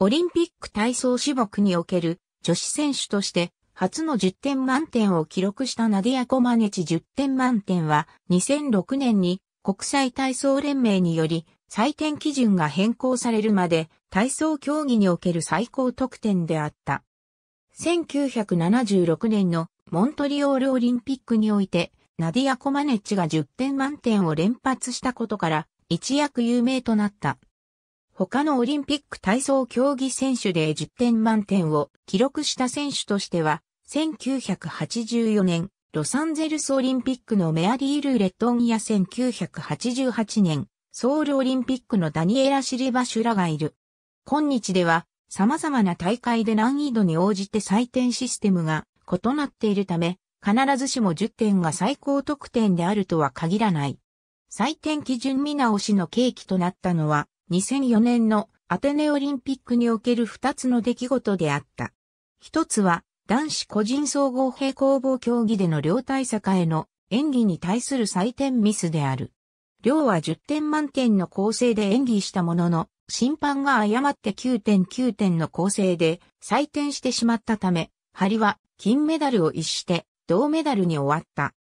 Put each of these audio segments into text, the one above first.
オリンピック体操種目における女子選手として初の10点満点を記録したナディア・コマネチ10点満点は2006年に国際体操連盟により採点基準が変更されるまで体操競技における最高得点であった。1976年のモントリオールオリンピックにおいてナディア・コマネチが10点満点を連発したことから一躍有名となった。他のオリンピック体操競技選手で10点満点を記録した選手としては、1984年、ロサンゼルスオリンピックのメアリー・ルーレットンや1988年、ソウルオリンピックのダニエラ・シリバシュらがいる。今日では、様々な大会で難易度に応じて採点システムが異なっているため、必ずしも10点が最高得点であるとは限らない。採点基準見直しの契機となったのは、2004年のアテネオリンピックにおける2つの出来事であった。一つは男子個人総合平行棒競技での両対坂への演技に対する採点ミスである。両は10点満点の構成で演技したものの、審判が誤って9.9点の構成で採点してしまったため、針は金メダルを逸して銅メダルに終わった。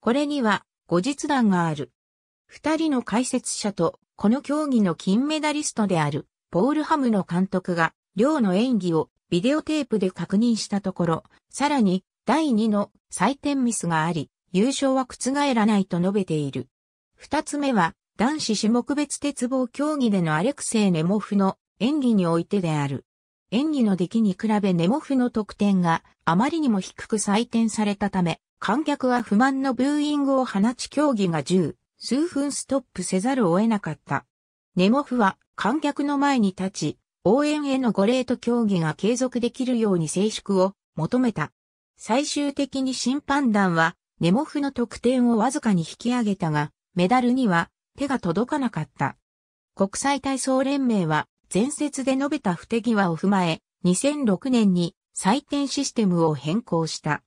これには後日談がある。二人の解説者とこの競技の金メダリストである、ポールハムの監督が、両の演技をビデオテープで確認したところ、さらに、第2の採点ミスがあり、優勝は覆らないと述べている。二つ目は、男子種目別鉄棒競技でのアレクセイ・ネモフの演技においてである。演技の出来に比べネモフの得点があまりにも低く採点されたため、観客は不満のブーイングを放ち競技が10数分ストップせざるを得なかった。ネモフは観客の前に立ち、応援へのレ礼と競技が継続できるように静粛を求めた。最終的に審判団はネモフの得点をわずかに引き上げたが、メダルには手が届かなかった。国際体操連盟は前節で述べた不手際を踏まえ、2006年に採点システムを変更した。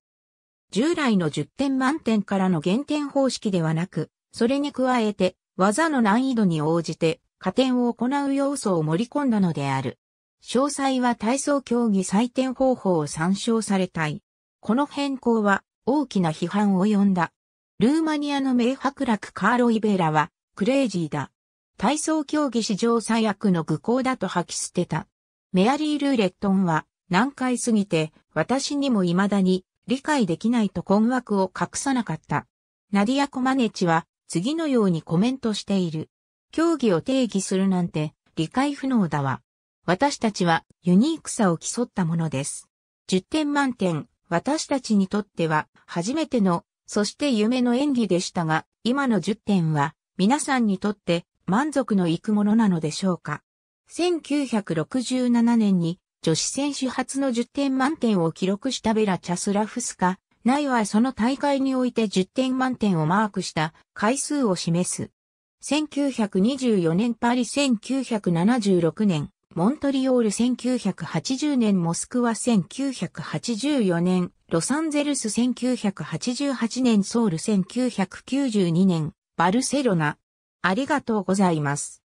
従来の10点満点からの減点方式ではなく、それに加えて、技の難易度に応じて、加点を行う要素を盛り込んだのである。詳細は体操競技採点方法を参照されたい。この変更は大きな批判を呼んだ。ルーマニアの名伯楽カーロ・イベラはクレイジーだ。体操競技史上最悪の愚行だと吐き捨てた。メアリー・ルーレットンは難解すぎて私にも未だに理解できないと困惑を隠さなかった。ナディア・コマネチは次のようにコメントしている。競技を定義するなんて理解不能だわ。私たちはユニークさを競ったものです。10点満点、私たちにとっては初めての、そして夢の演技でしたが、今の10点は皆さんにとって満足のいくものなのでしょうか。1967年に女子選手初の10点満点を記録したベラ・チャスラフスカ、内はその大会において10点満点をマークした回数を示す。1924年パリ1976年、モントリオール1980年モスクワ1984年、ロサンゼルス1988年ソウル1992年、バルセロナ。ありがとうございます。